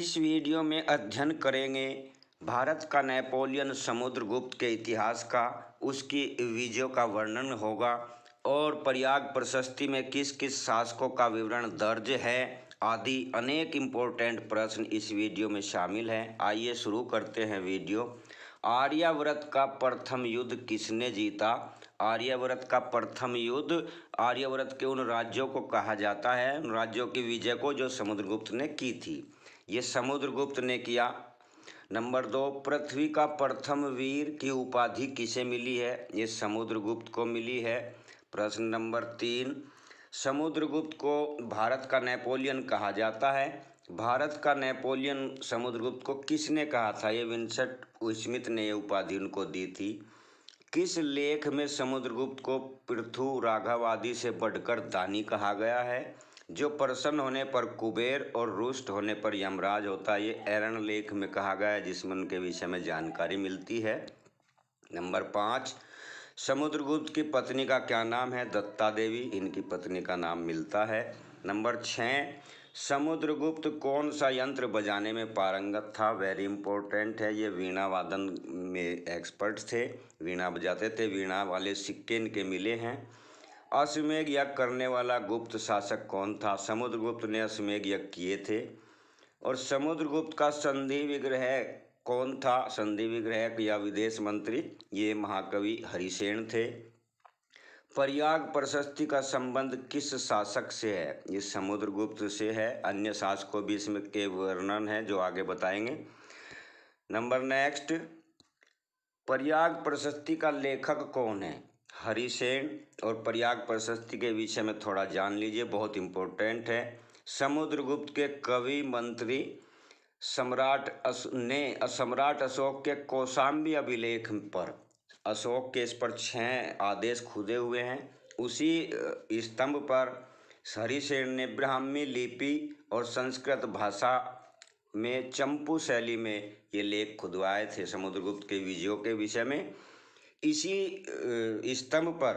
इस वीडियो में अध्ययन करेंगे भारत का नेपोलियन समुद्रगुप्त के इतिहास का उसकी विजयों का वर्णन होगा और प्रयाग प्रशस्ति में किस किस शासकों का विवरण दर्ज है आदि अनेक इम्पोर्टेंट प्रश्न इस वीडियो में शामिल हैं आइए शुरू करते हैं वीडियो आर्यव्रत का प्रथम युद्ध किसने जीता आर्यव्रत का प्रथम युद्ध आर्यव्रत के उन राज्यों को कहा जाता है उन राज्यों की विजय को जो समुद्रगुप्त ने की थी ये समुद्रगुप्त ने किया नंबर दो पृथ्वी का प्रथम वीर की उपाधि किसे मिली है ये समुद्रगुप्त को मिली है प्रश्न नंबर तीन समुद्रगुप्त को भारत का नेपोलियन कहा जाता है भारत का नेपोलियन समुद्रगुप्त को किसने कहा था ये विंसट स्मिथ ने ये उपाधि उनको दी थी किस लेख में समुद्रगुप्त को पृथु राघव आदि से बढ़कर दानी कहा गया है जो प्रसन्न होने पर कुबेर और रुष्ट होने पर यमराज होता है ये एरण लेख में कहा गया है जिसमें उनके विषय में जानकारी मिलती है नंबर पाँच समुद्रगुप्त की पत्नी का क्या नाम है दत्ता देवी इनकी पत्नी का नाम मिलता है नंबर छः समुद्रगुप्त कौन सा यंत्र बजाने में पारंगत था वेरी इंपॉर्टेंट है ये वीणा वादन में एक्सपर्ट थे वीणा बजाते थे वीणा वाले सिक्के इनके मिले हैं अश्वमेघ यज्ञ करने वाला गुप्त शासक कौन था समुद्रगुप्त ने अश्वमेघ यज्ञ किए थे और समुद्रगुप्त का संधि विग्रह कौन था संधि विग्रह या विदेश मंत्री ये महाकवि हरिसेन थे प्रयाग प्रशस्ति का संबंध किस शासक से है ये समुद्रगुप्त से है अन्य शासकों भी इसमें के वर्णन है जो आगे बताएंगे नंबर नेक्स्ट प्रयाग प्रशस्ति का लेखक कौन है हरिसेन और प्रयाग प्रशस्ति के विषय में थोड़ा जान लीजिए बहुत इम्पोर्टेंट है समुद्रगुप्त के कवि मंत्री सम्राट अस ने सम्राट अशोक के कौशाम्बी अभिलेख पर अशोक के इस पर छः आदेश खुदे हुए हैं उसी स्तंभ पर हरिसेन ने ब्राह्मी लिपि और संस्कृत भाषा में चंपू शैली में ये लेख खुदवाए थे समुद्रगुप्त के विजयों के विषय में इसी स्तंभ पर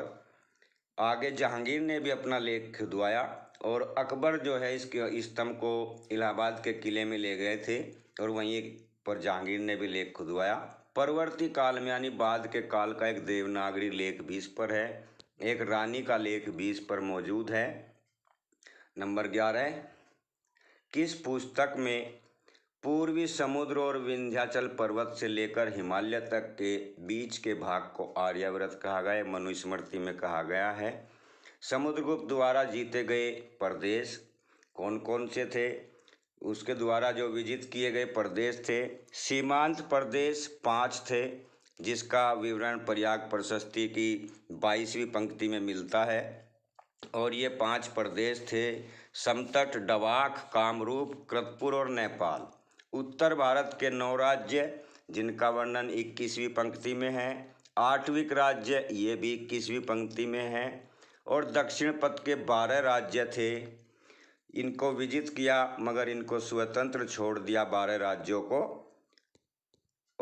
आगे जहांगीर ने भी अपना लेख खुदवाया और अकबर जो है इसके स्तंभ को इलाहाबाद के किले में ले गए थे और वहीं पर जहांगीर ने भी लेख खुदवाया परवर्ती काल में यानी बाद के काल का एक देवनागरी लेख भी इस पर है एक रानी का लेख भी इस पर मौजूद है नंबर ग्यारह किस पुस्तक में पूर्वी समुद्र और विंध्याचल पर्वत से लेकर हिमालय तक के बीच के भाग को आर्यव्रत कहा गया मनुस्मृति में कहा गया है समुद्रगुप्त द्वारा जीते गए प्रदेश कौन कौन से थे उसके द्वारा जो विजित किए गए प्रदेश थे सीमांत प्रदेश पाँच थे जिसका विवरण प्रयाग प्रशस्ति की बाईसवीं पंक्ति में मिलता है और ये पांच प्रदेश थे समतट डवाक कामरूप कृतपुर और नेपाल उत्तर भारत के नौ राज्य जिनका वर्णन इक्कीसवीं पंक्ति में है आठवीं राज्य ये भी इक्कीसवीं पंक्ति में है और दक्षिण पथ के बारह राज्य थे इनको विजित किया मगर इनको स्वतंत्र छोड़ दिया बारह राज्यों को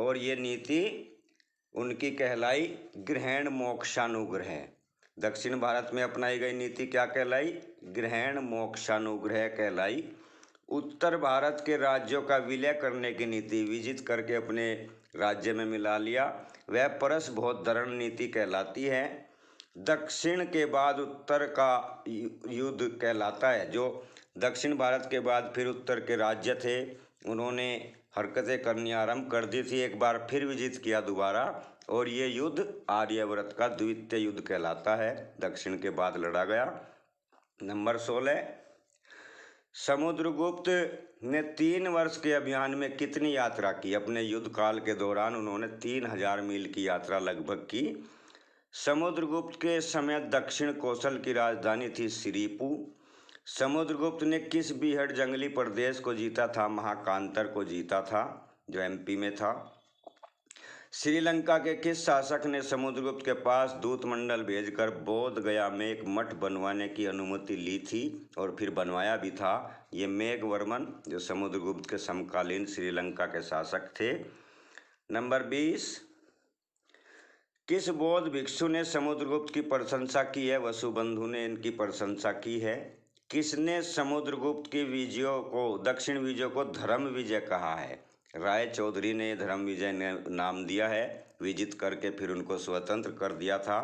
और ये नीति उनकी कहलाई ग्रहण मोक्षानुग्रह दक्षिण भारत में अपनाई गई नीति क्या कहलाई ग्रहण मोक्षानुग्रह कहलाई उत्तर भारत के राज्यों का विलय करने की नीति विजित करके अपने राज्य में मिला लिया वह परस बहुत धरण नीति कहलाती है दक्षिण के बाद उत्तर का युद्ध कहलाता है जो दक्षिण भारत के बाद फिर उत्तर के राज्य थे उन्होंने हरकतें करनी आरंभ कर दी थी एक बार फिर विजित किया दोबारा और ये युद्ध आर्यव्रत का द्वितीय युद्ध कहलाता है दक्षिण के बाद लड़ा गया नंबर सोलह समुद्रगुप्त ने तीन वर्ष के अभियान में कितनी यात्रा की अपने युद्धकाल के दौरान उन्होंने तीन हजार मील की यात्रा लगभग की समुद्रगुप्त के समय दक्षिण कौशल की राजधानी थी सिरीपू समुद्रगुप्त ने किस बीहड़ जंगली प्रदेश को जीता था महाकांतर को जीता था जो एमपी में था श्रीलंका के किस शासक ने समुद्रगुप्त के पास दूतमंडल भेजकर बोध गया में एक मठ बनवाने की अनुमति ली थी और फिर बनवाया भी था ये मेघ वर्मन जो समुद्रगुप्त के समकालीन श्रीलंका के शासक थे नंबर बीस किस बौद्ध भिक्षु ने समुद्रगुप्त की प्रशंसा की है वसुबंधु ने इनकी प्रशंसा की है किसने समुद्रगुप्त की विजयों को दक्षिण विजयों को धर्म विजय कहा है राय चौधरी ने धर्म विजय नाम दिया है विजित करके फिर उनको स्वतंत्र कर दिया था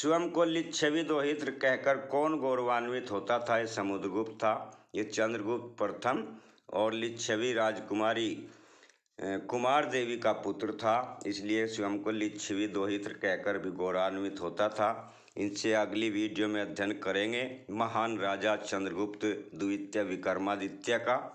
स्वयं को लिच्छवी दोहित्र कहकर कौन गौरवान्वित होता था ये समुद्रगुप्त था ये चंद्रगुप्त प्रथम और लिच्छवी राजकुमारी कुमार देवी का पुत्र था इसलिए स्वयं को लिच्छवी दोहित्र कहकर भी गौरवान्वित होता था इनसे अगली वीडियो में अध्ययन करेंगे महान राजा चंद्रगुप्त द्वितीय विक्रमादित्य का